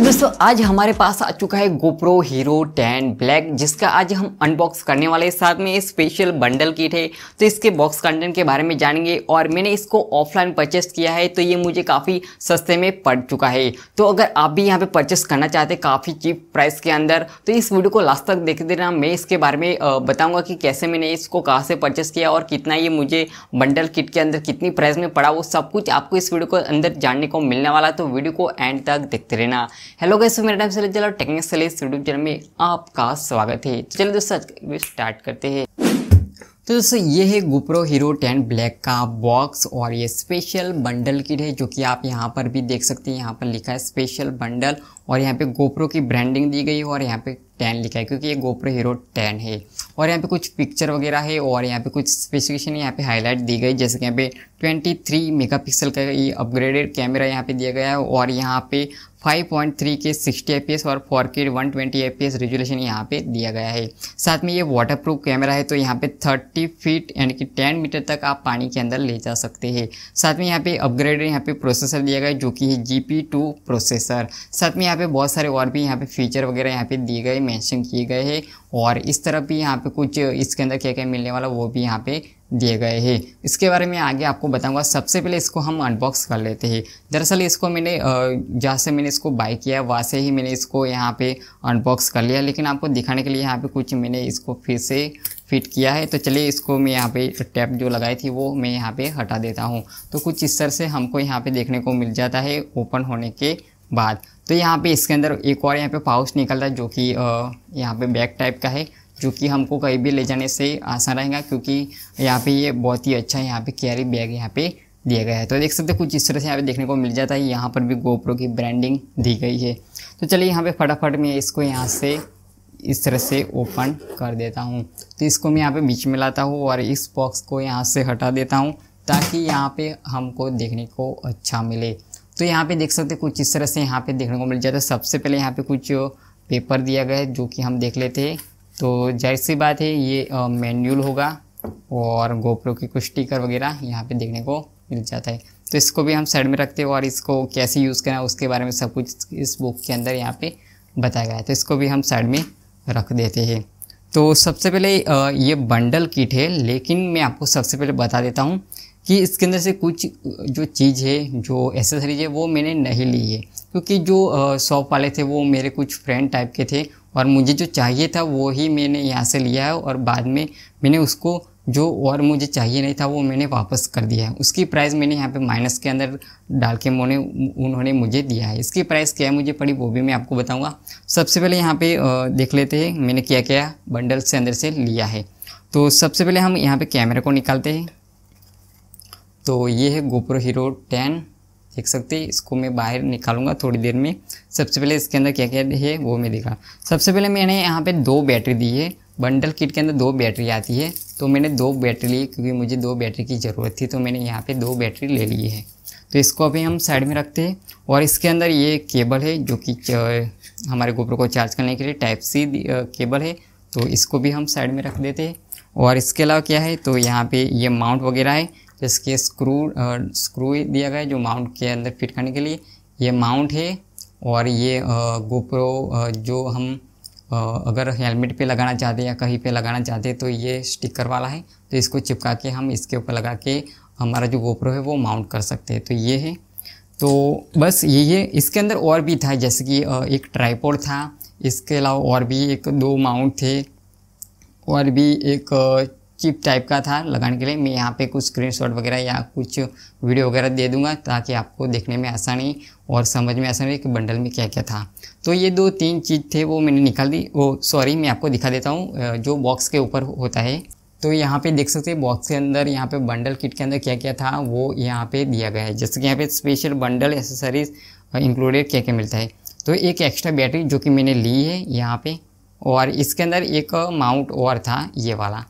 तो दोस्तों आज हमारे पास आ चुका है गोप्रो हीरो 10 ब्लैक जिसका आज हम अनबॉक्स करने वाले हैं साथ में स्पेशल बंडल किट है तो इसके बॉक्स कंटेंट के बारे में जानेंगे और मैंने इसको ऑफलाइन परचेस किया है तो ये मुझे काफ़ी सस्ते में पड़ चुका है तो अगर आप भी यहाँ पे परचेस करना चाहते हैं काफ़ी चीप प्राइस के अंदर तो इस वीडियो को लास्ट तक देख देना मैं इसके बारे में बताऊँगा कि कैसे मैंने इसको कहाँ से परचेस किया और कितना ये मुझे बंडल किट के अंदर कितनी प्राइस में पड़ा वो सब कुछ आपको इस वीडियो के अंदर जानने को मिलने वाला तो वीडियो को एंड तक देखते रहना हेलो तो गैस मेरा नाम सर और टेक्निक सेलेस यूट्यूब चैनल में आपका स्वागत है चलिए दोस्तों स्टार्ट करते हैं तो दोस्तों ये है गोप्रो हीरो 10 ब्लैक का बॉक्स और ये स्पेशल बंडल किट है जो कि आप यहाँ पर भी देख सकते हैं यहाँ पर लिखा है स्पेशल बंडल और यहाँ पे गोप्रो की ब्रांडिंग दी गई है और यहाँ पे 10 लिखा है क्योंकि ये गोप्रो हीरो 10 है और यहाँ पे कुछ पिक्चर वगैरह है और यहाँ पे कुछ स्पेसिफिकेशन यहाँ पे हाईलाइट दी गई जैसे कि यहाँ पे 23 मेगापिक्सल का ये अपग्रेडेड कैमरा यहाँ पे दिया गया है और यहाँ पे 5.3 के 60 एफ और 4K के 120 ट्वेंटी रेजुलेशन यहाँ पे दिया गया है साथ में ये वाटरप्रूफ कैमरा है तो यहाँ पे 30 फीट यानी कि 10 मीटर तक आप पानी के अंदर ले जा सकते हैं साथ में यहाँ पे अपग्रेडेड यहाँ पे प्रोसेसर दिया गया है जो कि है जी प्रोसेसर साथ में यहाँ पे बहुत सारे और भी यहाँ पे फीचर वगैरह यहाँ पे दिए गए मैंशन किए गए हैं और इस तरफ भी यहाँ पे कुछ इसके अंदर क्या क्या मिलने वाला वो भी यहाँ पे दिए गए हैं इसके बारे में आगे आपको बताऊंगा सबसे पहले इसको हम अनबॉक्स कर लेते हैं दरअसल इसको मैंने जहाँ से मैंने इसको बाई किया वहाँ से ही मैंने इसको यहाँ पे अनबॉक्स कर लिया लेकिन आपको दिखाने के लिए यहाँ पे कुछ मैंने इसको फिर से फिट किया है तो चलिए इसको मैं यहाँ पे टैप जो लगाई थी वो मैं यहाँ पर हटा देता हूँ तो कुछ इस तरह से हमको यहाँ पर देखने को मिल जाता है ओपन होने के बाद तो यहाँ पर इसके अंदर एक और यहाँ पर पाउच निकलता है जो कि यहाँ पर बैग टाइप का है जो कि हमको कहीं भी ले जाने से आसान रहेगा क्योंकि यहाँ पे ये बहुत ही अच्छा यहाँ पे कैरी बैग यहाँ पे दिया गया है तो देख सकते कुछ इस तरह से यहाँ पे देखने को मिल जाता है यहाँ पर भी गोप्रो की ब्रांडिंग दी गई है तो चलिए यहाँ पे फटाफट मैं इसको यहाँ से इस तरह से ओपन कर देता हूँ तो इसको मैं यहाँ पे बीच में लाता हूँ और इस बॉक्स को यहाँ से हटा देता हूँ ताकि यहाँ पे हमको देखने को अच्छा मिले तो यहाँ पे देख सकते कुछ इस तरह से यहाँ पे देखने को मिल जाता है सबसे पहले यहाँ पे कुछ पेपर दिया गया है जो कि हम देख लेते हैं तो जैसी बात है ये मैन्यूल होगा और गोप्रो की कुछ स्टीकर वगैरह यहाँ पे देखने को मिल जाता है तो इसको भी हम साइड में रखते हैं और इसको कैसे यूज़ करना उसके बारे में सब कुछ इस बुक के अंदर यहाँ पे बताया गया है तो इसको भी हम साइड में रख देते हैं तो सबसे पहले ये बंडल किट है लेकिन मैं आपको सबसे पहले बता देता हूँ कि इसके अंदर से कुछ जो चीज़ है जो एसेसरीज है वो मैंने नहीं ली है क्योंकि जो शॉप वाले थे वो मेरे कुछ फ्रेंड टाइप के थे और मुझे जो चाहिए था वो ही मैंने यहाँ से लिया है और बाद में मैंने उसको जो और मुझे चाहिए नहीं था वो मैंने वापस कर दिया है उसकी प्राइस मैंने यहाँ पे माइनस के अंदर डाल के उन्होंने उन्होंने मुझे दिया है इसकी प्राइस क्या है मुझे पड़ी वो भी मैं आपको बताऊँगा सबसे पहले यहाँ पे देख लेते हैं मैंने क्या क्या बंडल से अंदर से लिया है तो सबसे पहले हम यहाँ पर कैमरे को निकालते हैं तो ये है गोप्रो हीरो टेन देख सकते हैं इसको मैं बाहर निकालूंगा थोड़ी देर में सबसे पहले इसके अंदर क्या क्या है वो मैं दिखा सबसे पहले मैंने यहाँ पे दो बैटरी दी है बंडल किट के अंदर दो बैटरी आती है तो मैंने दो बैटरी ली क्योंकि मुझे दो बैटरी की ज़रूरत थी तो मैंने यहाँ पर दो बैटरी ले ली है तो इसको अभी हम साइड में रखते हैं और इसके अंदर ये केबल है जो कि हमारे गोबर को चार्ज करने के लिए टाइप सी केबल है तो इसको भी हम साइड में रख देते हैं और इसके अलावा क्या है तो यहाँ पे ये माउंट वगैरह है इसके स्क्रू स्क्रू दिया गया है जो माउंट के अंदर फिट करने के लिए ये माउंट है और ये गोप्रो जो हम अगर हेलमेट पे लगाना चाहते हैं या कहीं पे लगाना चाहते हैं तो ये स्टिकर वाला है तो इसको चिपका के हम इसके ऊपर लगा के हमारा जो गोप्रो है वो माउंट कर सकते हैं तो ये है तो बस ये है इसके अंदर और भी था जैसे कि एक ट्राईपोड था इसके अलावा और भी एक दो माउंट थे और भी एक चिप टाइप का था लगाने के लिए मैं यहाँ पे कुछ स्क्रीनशॉट वगैरह या कुछ वीडियो वगैरह दे दूंगा ताकि आपको देखने में आसानी और समझ में आसानी कि बंडल में क्या क्या था तो ये दो तीन चीज़ थे वो मैंने निकाल दी वो सॉरी मैं आपको दिखा देता हूँ जो बॉक्स के ऊपर होता है तो यहाँ पे देख सकते हैं बॉक्स के अंदर यहाँ पे बंडल किट के अंदर क्या क्या था वो यहाँ पे दिया गया है जैसे कि यहाँ पे स्पेशल बंडल एसेसरीज इंक्लूडेड क्या क्या मिलता है तो एक एक्स्ट्रा बैटरी जो कि मैंने ली है यहाँ पे और इसके अंदर एक माउंट और था ये वाला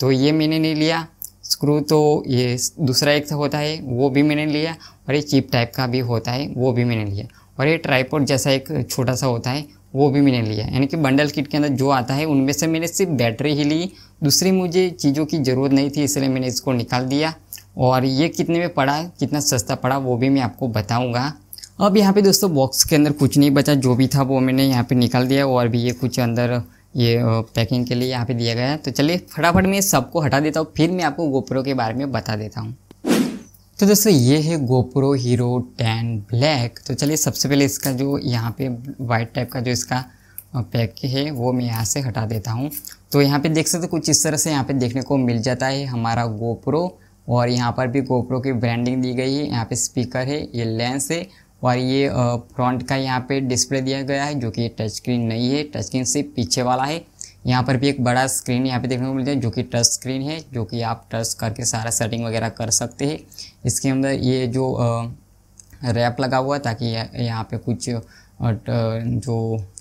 तो ये मैंने नहीं लिया स्क्रू तो ये दूसरा एक तो होता है वो भी मैंने लिया और ये चिप टाइप का भी होता है वो भी मैंने लिया और ये ट्राईपोर्ट जैसा एक छोटा सा होता है वो भी मैंने लिया यानी कि बंडल किट के अंदर जो आता है उनमें से मैंने सिर्फ बैटरी ही ली दूसरी मुझे चीज़ों की ज़रूरत नहीं थी इसलिए मैंने इसको निकाल दिया और ये कितने में पड़ा कितना सस्ता पड़ा वो भी मैं आपको बताऊँगा अब यहाँ पे दोस्तों बॉक्स के अंदर कुछ नहीं बचा जो भी था वो मैंने यहाँ पे निकाल दिया और भी ये कुछ अंदर ये पैकिंग के लिए यहाँ पे दिया गया है तो चलिए फटाफट मैं सबको हटा देता हूँ फिर मैं आपको गोप्रो के बारे में बता देता हूँ तो दोस्तों ये है गोप्रो हीरो टेन ब्लैक तो चलिए सबसे पहले इसका जो यहाँ पे वाइट टाइप का जो इसका पैक है वो मैं यहाँ से हटा देता हूँ तो यहाँ पे देख सकते कुछ इस तरह से यहाँ पे देखने को मिल जाता है हमारा गोप्रो और यहाँ पर भी गोप्रो की ब्रांडिंग दी गई है यहाँ पे स्पीकर है ये लेंस है और ये फ्रंट का यहाँ पे डिस्प्ले दिया गया है जो कि टच स्क्रीन नहीं है टच स्क्रीन सिर्फ पीछे वाला है यहाँ पर भी एक बड़ा स्क्रीन यहाँ पे देखने को मिलता है जो कि टच स्क्रीन है जो कि आप टच करके सारा सेटिंग वगैरह कर सकते हैं इसके अंदर ये जो रैप लगा हुआ है ताकि यहाँ पे कुछ जो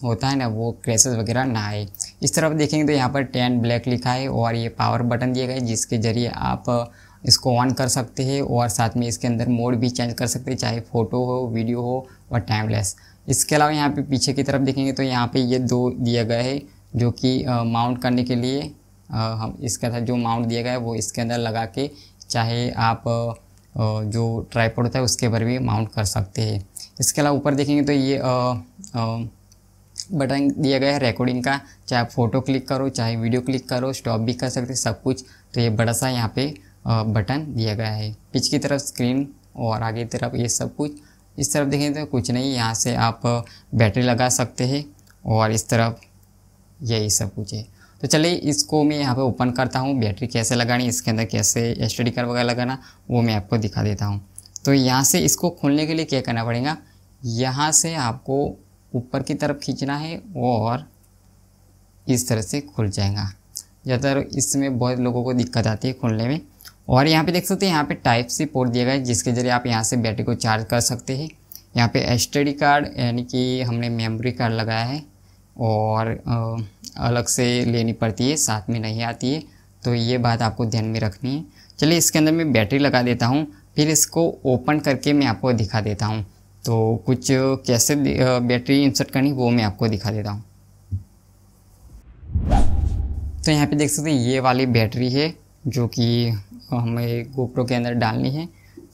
होता है ना वो क्रेसेस वगैरह ना आए इस तरफ देखेंगे तो यहाँ पर टेन ब्लैक लिखा है और ये पावर बटन दिया गया है जिसके ज़रिए आप इसको ऑन कर सकते हैं और साथ में इसके अंदर मोड भी चेंज कर सकते हैं चाहे फ़ोटो हो वीडियो हो और टाइमलेस इसके अलावा यहाँ पे पीछे की तरफ देखेंगे तो यहाँ पे ये दो दिया गया है जो कि माउंट करने के लिए आ, हम इसका साथ जो माउंट दिया गया है वो इसके अंदर लगा के चाहे आप आ, जो ट्राईपोड होता है उसके पर भी माउंट कर सकते हैं इसके अलावा ऊपर देखेंगे तो ये आ, बटन दिया गया है रिकॉर्डिंग का चाहे आप फ़ोटो क्लिक करो चाहे वीडियो क्लिक करो स्टॉप भी कर सकते सब कुछ तो ये बड़ा सा यहाँ पे बटन दिया गया है पिच की तरफ स्क्रीन और आगे की तरफ ये सब कुछ इस तरफ देखें तो कुछ नहीं यहाँ से आप बैटरी लगा सकते हैं और इस तरफ यही सब कुछ है तो चलिए इसको मैं यहाँ पे ओपन करता हूँ बैटरी कैसे लगानी इसके अंदर कैसे एस टी कार्ड वगैरह लगाना वो मैं आपको दिखा देता हूँ तो यहाँ से इसको खोलने के लिए क्या करना पड़ेगा यहाँ से आपको ऊपर की तरफ खींचना है और इस तरह से खुल जाएगा ज़्यादातर इसमें बहुत लोगों को दिक्कत आती है खोलने में और यहाँ पे देख सकते हैं यहाँ पे टाइप सी पोर्ट दिया गया है जिसके जरिए आप यहाँ से बैटरी को चार्ज कर सकते हैं यहाँ पे एस कार्ड यानी कि हमने मेमोरी कार्ड लगाया है और अलग से लेनी पड़ती है साथ में नहीं आती है तो ये बात आपको ध्यान में रखनी है चलिए इसके अंदर मैं बैटरी लगा देता हूँ फिर इसको ओपन करके मैं आपको दिखा देता हूँ तो कुछ कैसे बैटरी इंसर्ट करनी वो मैं आपको दिखा देता हूँ तो यहाँ पे देख सकते हैं ये वाली बैटरी है जो कि हमें गोप्रो के अंदर डालनी है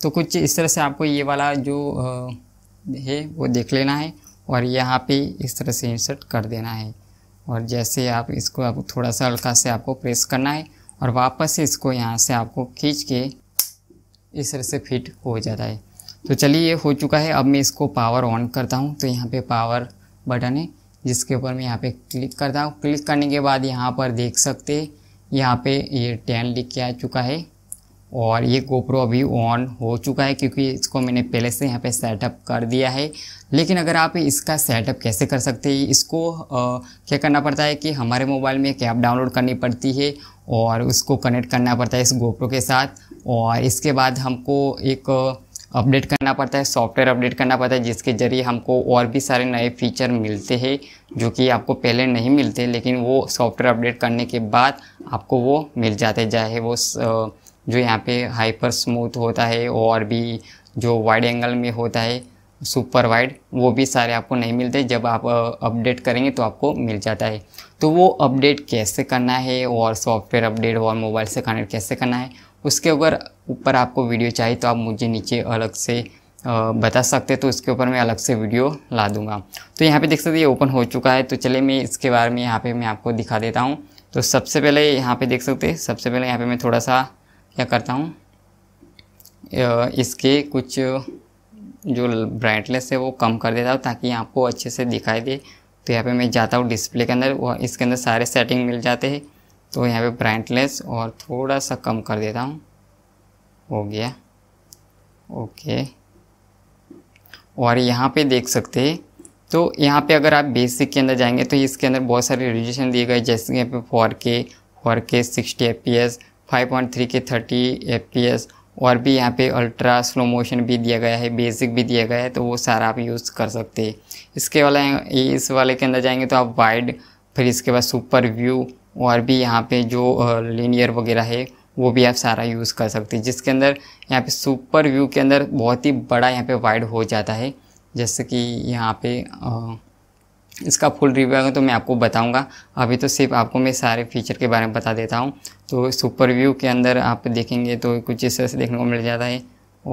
तो कुछ इस तरह से आपको ये वाला जो है वो देख लेना है और यहाँ पे इस तरह से इंसर्ट कर देना है और जैसे आप इसको आप थोड़ा सा हल्का से आपको प्रेस करना है और वापस इसको यहाँ से आपको खींच के इस तरह से फिट हो जाता है तो चलिए ये हो चुका है अब मैं इसको पावर ऑन करता हूँ तो यहाँ पे पावर बटन है जिसके ऊपर मैं यहाँ पे क्लिक करता हूँ क्लिक करने के बाद यहाँ पर देख सकते यहाँ पे ये टेन लिख के आ चुका है और ये गोप्रो अभी ऑन हो चुका है क्योंकि इसको मैंने पहले से यहाँ पे सेटअप कर दिया है लेकिन अगर आप इसका सेटअप कैसे कर सकते हैं इसको आ, क्या करना पड़ता है कि हमारे मोबाइल में एक ऐप डाउनलोड करनी पड़ती है और उसको कनेक्ट करना पड़ता है इस गोप्रो के साथ और इसके बाद हमको एक अपडेट करना पड़ता है सॉफ्टवेयर अपडेट करना पड़ता है जिसके ज़रिए हमको और भी सारे नए फीचर मिलते हैं जो कि आपको पहले नहीं मिलते लेकिन वो सॉफ्टवेयर अपडेट करने के बाद आपको वो मिल जाते चाहे वो जो यहाँ पे हाइपर स्मूथ होता है और भी जो वाइड एंगल में होता है सुपर वाइड वो भी सारे आपको नहीं मिलते जब आप अपडेट करेंगे तो आपको मिल जाता है तो वो अपडेट कैसे करना है और सॉफ्टवेयर अपडेट और मोबाइल से कनेक्ट कैसे करना है उसके ऊपर ऊपर आपको वीडियो चाहिए तो आप मुझे नीचे अलग से बता सकते तो उसके ऊपर मैं अलग से वीडियो ला दूंगा तो यहाँ पे देख सकते ये ओपन हो चुका है तो चलिए मैं इसके बारे में यहाँ पे मैं आपको दिखा देता हूँ तो सबसे पहले यहाँ पे देख सकते सबसे पहले यहाँ पे मैं थोड़ा सा क्या करता हूँ इसके कुछ जो ब्राइटनेस है वो कम कर देता हूँ ताकि आपको अच्छे से दिखाई दे तो यहाँ पे मैं जाता हूँ डिस्प्ले के अंदर और इसके अंदर सारे सेटिंग मिल जाते हैं तो यहाँ पे ब्राइटनेस और थोड़ा सा कम कर देता हूँ हो गया ओके और यहाँ पे देख सकते हैं तो यहाँ पे अगर आप बेसिक के अंदर जाएंगे तो इसके अंदर बहुत सारे रिजोल्यूशन दिए गए जैसे यहाँ पे फोर के फोर के सिक्सटी एफ पी एस 5.3 के 30 एफ और भी यहाँ पे अल्ट्रा स्लो मोशन भी दिया गया है बेसिक भी दिया गया है तो वो सारा आप यूज़ कर सकते हैं इसके वाला इस वाले के अंदर जाएंगे तो आप वाइड फिर इसके बाद सुपर व्यू और भी यहाँ पे जो लीनियर वगैरह है वो भी आप सारा यूज़ कर सकते हैं जिसके अंदर यहाँ पे सुपर व्यू के अंदर बहुत ही बड़ा यहाँ पे वाइड हो जाता है जैसे कि यहाँ पे आ, इसका फुल रिव्यू आएगा तो मैं आपको बताऊंगा अभी तो सिर्फ आपको मैं सारे फीचर के बारे में बता देता हूं तो सुपर व्यू के अंदर आप देखेंगे तो कुछ इस तरह से देखने को मिल जाता है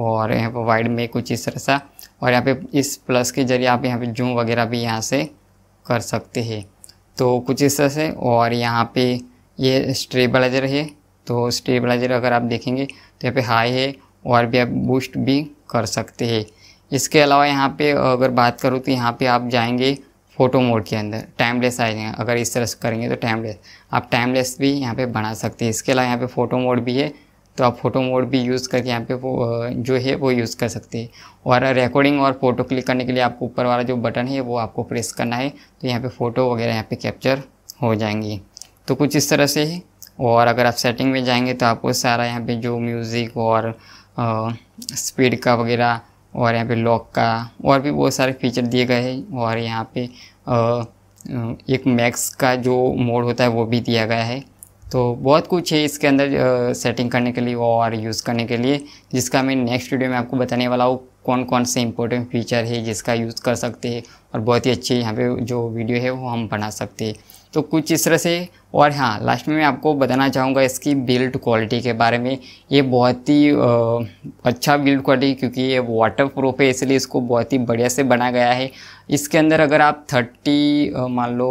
और यहाँ पर वाइड में कुछ इस तरह सा और यहाँ पे इस प्लस के जरिए आप यहाँ पे जूम वगैरह भी यहाँ से कर सकते हैं तो कुछ इस तरह से और यहाँ पर ये स्टेबलाइजर है तो स्टेबलाइजर अगर आप देखेंगे तो यहाँ पर हाई है और भी आप बूस्ट भी कर सकते हैं इसके अलावा यहाँ पर अगर बात करूँ तो यहाँ पर आप जाएँगे फ़ोटो मोड के अंदर टाइमलेस आ जाएगा अगर इस तरह से करेंगे तो टाइमलेस आप टाइमलेस भी यहाँ पे बना सकते हैं इसके अलावा यहाँ पे फ़ोटो मोड भी है तो आप फोटो मोड भी यूज़ करके यहाँ पे वो जो है वो यूज़ कर सकते हैं और रिकॉर्डिंग और फ़ोटो क्लिक करने के लिए आपको ऊपर वाला जो बटन है वो आपको प्रेस करना है तो यहाँ पर फ़ोटो वगैरह यहाँ पर कैप्चर हो जाएंगी तो कुछ इस तरह से है और अगर आप सेटिंग में जाएंगे तो आपको सारा यहाँ पे जो म्यूज़िक और स्पीड का वगैरह और यहाँ पे लॉक का और भी बहुत सारे फीचर दिए गए हैं और यहाँ पे एक मैक्स का जो मोड होता है वो भी दिया गया है तो बहुत कुछ है इसके अंदर सेटिंग करने के लिए और यूज़ करने के लिए जिसका मैं नेक्स्ट वीडियो में आपको बताने वाला हूँ कौन कौन से इंपॉर्टेंट फीचर है जिसका यूज़ कर सकते हैं और बहुत ही अच्छे यहाँ पे जो वीडियो है वो हम बना सकते हैं तो कुछ इस तरह से और हाँ लास्ट में मैं आपको बताना चाहूँगा इसकी बिल्ड क्वालिटी के बारे में ये बहुत ही अच्छा बिल्ड क्वालिटी क्योंकि ये वाटर प्रूफ है इसलिए इसको बहुत ही बढ़िया से बना गया है इसके अंदर अगर आप थर्टी मान लो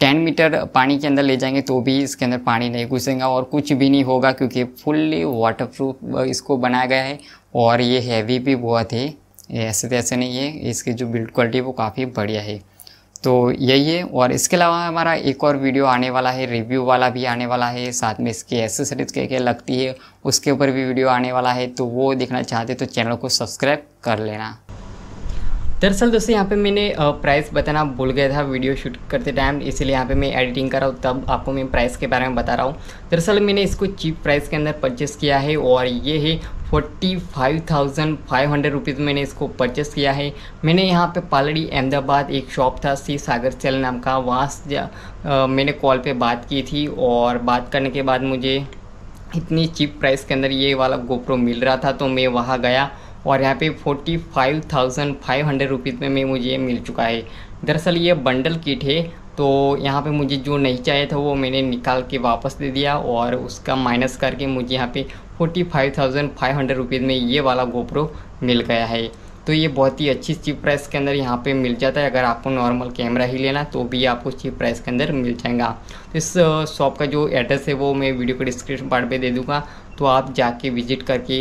टेन मीटर पानी के अंदर ले जाएंगे तो भी इसके अंदर पानी नहीं घुसेगा और कुछ भी नहीं होगा क्योंकि फुल्ली वाटर प्रूफ इसको बनाया गया है और ये हैवी भी बहुत है ऐसे तैसे नहीं है इसकी जो बिल्ड क्वालिटी वो काफ़ी बढ़िया है तो यही है और इसके अलावा हमारा एक और वीडियो आने वाला है रिव्यू वाला भी आने वाला है साथ में इसकी एसेसरीज क्या क्या लगती है उसके ऊपर भी वीडियो आने वाला है तो वो देखना चाहते तो चैनल को सब्सक्राइब कर लेना दरअसल दोस्तों यहाँ पे मैंने प्राइस बताना भूल गया था वीडियो शूट करते टाइम इसीलिए यहाँ पे मैं एडिटिंग कर रहा हूँ तब आपको मैं प्राइस के बारे में बता रहा हूँ दरअसल मैंने इसको चीप प्राइस के अंदर परचेस किया है और ये है forty five thousand five hundred rupees मैंने इसको परचेस किया है मैंने यहाँ पे पालड़ी अहमदाबाद एक शॉप था सी सागर सेल नाम का वहाँ से मैंने कॉल पे बात की थी और बात करने के बाद मुझे इतनी चीप प्राइस के अंदर ये वाला गोप्रो मिल रहा था तो मैं वहाँ गया और यहाँ पे forty five thousand five hundred rupees में, में मुझे मिल चुका है दरअसल ये बंडल किट है तो यहाँ पे मुझे जो नहीं चाहिए था वो मैंने निकाल के वापस दे दिया और उसका माइनस करके मुझे यहाँ पे forty five thousand five hundred rupees में ये वाला गोप्रो मिल गया है तो ये बहुत ही अच्छी चीप प्राइस के अंदर यहाँ पे मिल जाता है अगर आपको नॉर्मल कैमरा ही लेना तो भी आपको चीप प्राइस के अंदर मिल जाएगा तो इस शॉप का जो एड्रेस है वो मैं वीडियो को डिस्क्रिप्शन पार्ट पर दे दूँगा तो आप जाके विजिट करके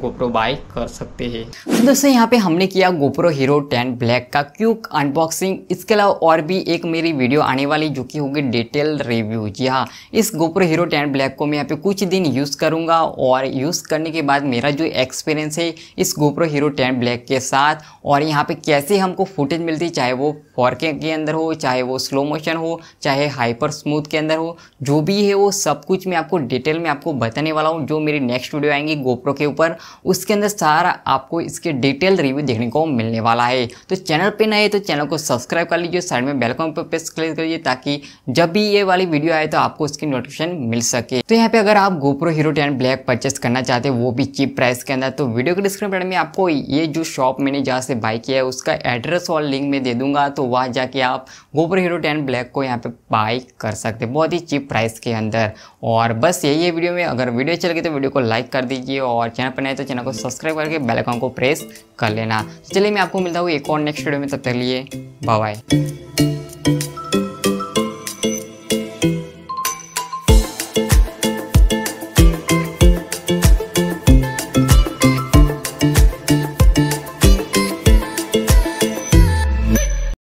गोप्रो बाय कर सकते हैं तो दोस्तों यहाँ पे हमने किया गोप्रो हीरो 10 ब्लैक का क्यूक अनबॉक्सिंग इसके अलावा और भी एक मेरी वीडियो आने वाली जो कि होगी डिटेल रिव्यू जी हाँ इस गोप्रो हीरो 10 ब्लैक को मैं यहाँ पे कुछ दिन यूज़ करूँगा और यूज़ करने के बाद मेरा जो एक्सपीरियंस है इस गोप्रो हीरो टेन ब्लैक के साथ और यहाँ पर कैसे हमको फुटेज मिलती चाहे वो हॉर्के के अंदर हो चाहे वो स्लो मोशन हो चाहे हाइपर स्मूथ के अंदर हो जो भी है वो सब कुछ मैं आपको डिटेल में आपको बताने वाला हूँ जो मेरी नेक्स्ट वीडियो आएंगी गोप्रो के ऊपर उसके अंदर सारा आपको इसके डिटेल रिव्यू देखने को मिलने वाला है तो चैनल पर नए तो चैनल को सब्सक्राइब कर लीजिए साइड में बेलकॉन पर प्रेस क्लिक कर लीजिए ताकि जब भी ये वाली वीडियो आए तो आपको उसकी नोटिफिकेशन मिल सके तो यहाँ पे अगर आप GoPro Hero ten black purchase करना चाहते हैं वो भी चीप प्राइस के अंदर तो वीडियो के डिस्क्रिप्शन में आपको ये जो शॉप मैंने जहाँ से बाई किया है उसका एड्रेस और लिंक में दे दूंगा तो वहाँ जाके आप गोप्रो हीरो टेन ब्लैक को यहाँ पे बाई कर सकते हैं बहुत ही चीप प्राइस के अंदर और बस यही है वीडियो में अगर वीडियो अच्छी लगी तो वीडियो को लाइक कर दीजिए और चैनल पर नए तो चैनल को सब्सक्राइब करके बेलाइकॉन को प्रेस कर लेना चलिए मैं आपको मिलता हूँ एक और नेक्स्ट वीडियो में तब तक लिए बाय